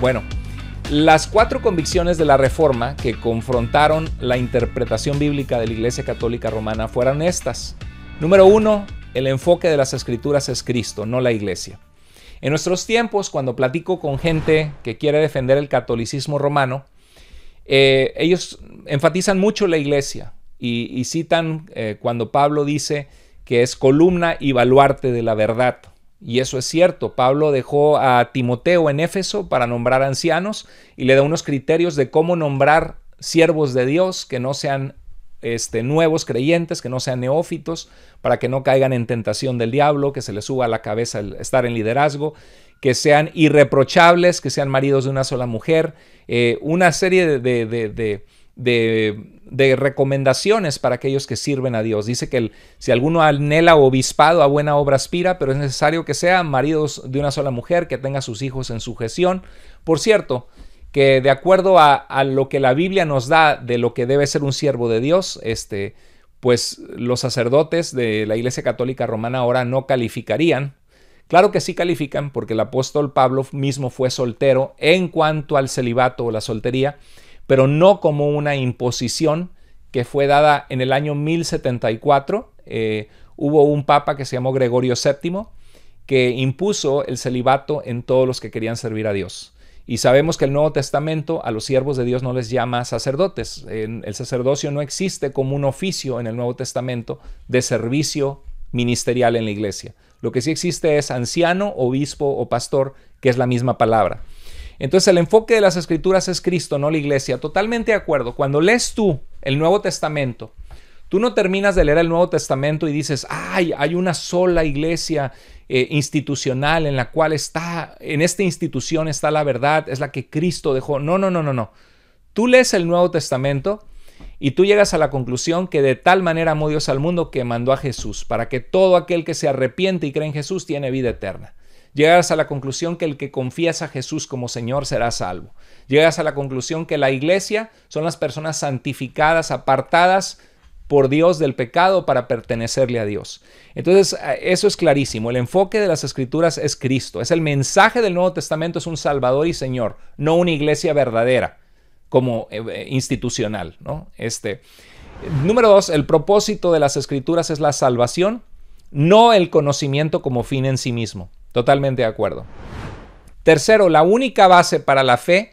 Bueno, las cuatro convicciones de la Reforma que confrontaron la interpretación bíblica de la Iglesia Católica Romana fueron estas. Número uno, el enfoque de las escrituras es Cristo, no la Iglesia. En nuestros tiempos, cuando platico con gente que quiere defender el catolicismo romano, eh, ellos enfatizan mucho la Iglesia y, citan eh, cuando Pablo dice que es columna y baluarte de la verdad. Y eso es cierto. Pablo dejó a Timoteo en Éfeso para nombrar ancianos y le da unos criterios de cómo nombrar siervos de Dios que no sean este, nuevos creyentes, que no sean neófitos, para que no caigan en tentación del diablo, que se les suba a la cabeza el estar en liderazgo, que sean irreprochables, que sean maridos de una sola mujer, eh, una serie de de, recomendaciones para aquellos que sirven a Dios. Dice que si alguno anhela obispado a buena obra aspira, pero es necesario que sean maridos de una sola mujer, que tenga sus hijos en sujeción. Por cierto, que de acuerdo a, a, lo que la Biblia nos da de lo que debe ser un siervo de Dios, este, pues los sacerdotes de la Iglesia Católica Romana ahora no calificarían. Claro que sí califican, porque el apóstol Pablo mismo fue soltero en cuanto al celibato o la soltería pero no como una imposición que fue dada en el año 1074. Eh, hubo un papa que se llamó Gregorio VII que impuso el celibato en todos los que querían servir a Dios. Y sabemos que el Nuevo Testamento a los siervos de Dios no les llama sacerdotes. El sacerdocio no existe como un oficio en el Nuevo Testamento de servicio ministerial en la iglesia. Lo que sí existe es anciano, obispo o pastor, que es la misma palabra. Entonces el enfoque de las escrituras es Cristo, no la iglesia. Totalmente de acuerdo. Cuando lees tú el Nuevo Testamento, Tú no terminas de leer el Nuevo Testamento y dices, ay, hay una sola iglesia eh, institucional en la cual está, en esta institución está la verdad, es la que Cristo dejó. No, no, no, no, no. Tú lees el Nuevo Testamento y tú llegas a la conclusión que de tal manera amó Dios al mundo que mandó a Jesús, para que todo aquel que se arrepiente y cree en Jesús tiene vida eterna. Llegas a la conclusión que el que confías a Jesús como Señor será salvo. Llegas a la conclusión que la iglesia son las personas santificadas, apartadas por Dios del pecado para pertenecerle a Dios. Entonces, eso es clarísimo. El enfoque de las escrituras es Cristo. Es el mensaje del Nuevo Testamento, es un Salvador y Señor, no una iglesia verdadera como eh, eh, institucional. ¿no? Este, número dos, el propósito de las escrituras es la salvación, no el conocimiento como fin en sí mismo. Totalmente de acuerdo. Tercero, la única base para la fe,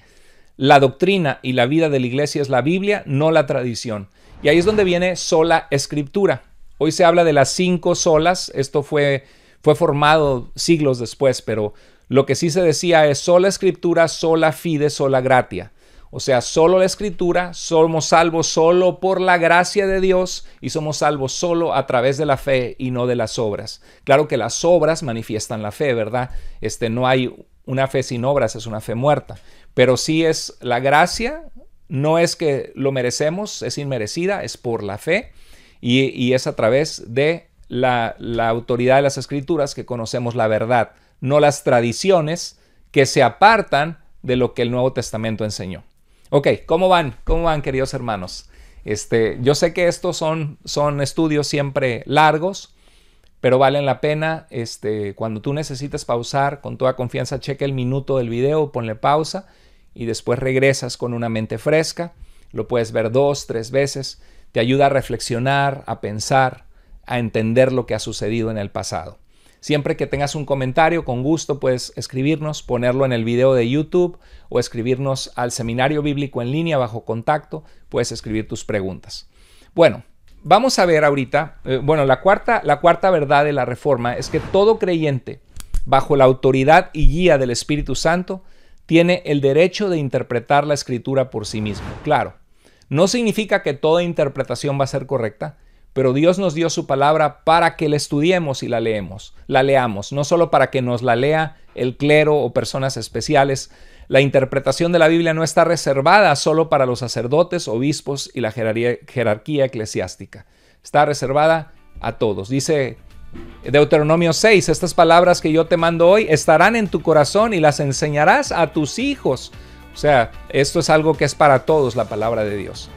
la doctrina y la vida de la iglesia es la Biblia, no la tradición. Y ahí es donde viene sola escritura. Hoy se habla de las cinco solas, esto fue, fue formado siglos después, pero lo que sí se decía es sola escritura, sola fide, sola gratia. O sea, solo la escritura, somos salvos solo por la gracia de Dios y somos salvos solo a través de la fe y no de las obras. Claro que las obras manifiestan la fe, ¿verdad? Este no hay una fe sin obras, es una fe muerta, pero sí es la gracia, no es que lo merecemos, es inmerecida, es por la fe y, es a través de la autoridad de las escrituras que conocemos la verdad, no las tradiciones que se apartan de lo que el Nuevo Testamento enseñó. Ok, ¿cómo van? ¿Cómo van, queridos hermanos? Este, yo sé que estos son, son estudios siempre largos, pero valen la pena. Este, cuando tú necesitas pausar, con toda confianza, cheque el minuto del video, ponle pausa y después regresas con una mente fresca. Lo puedes ver dos, tres veces. Te ayuda a reflexionar, a pensar, a entender lo que ha sucedido en el pasado. Siempre que tengas un comentario, con gusto puedes escribirnos, ponerlo en el video de YouTube o escribirnos al seminario bíblico en línea bajo contacto, puedes escribir tus preguntas. Bueno, vamos a ver ahorita, eh, bueno, la cuarta, la cuarta verdad de la reforma es que todo creyente, bajo la autoridad y guía del Espíritu Santo, tiene el derecho de interpretar la escritura por sí mismo. Claro, no significa que toda interpretación va a ser correcta, pero Dios nos dio su palabra para que la estudiemos y la leemos, la leamos, no solo para que nos la lea el clero o personas especiales. La interpretación de la Biblia no está reservada solo para los sacerdotes, obispos y la jerarquía, jerarquía eclesiástica. Está reservada a todos. Dice Deuteronomio 6, estas palabras que yo te mando hoy estarán en tu corazón y las enseñarás a tus hijos. O sea, esto es algo que es para todos la palabra de Dios.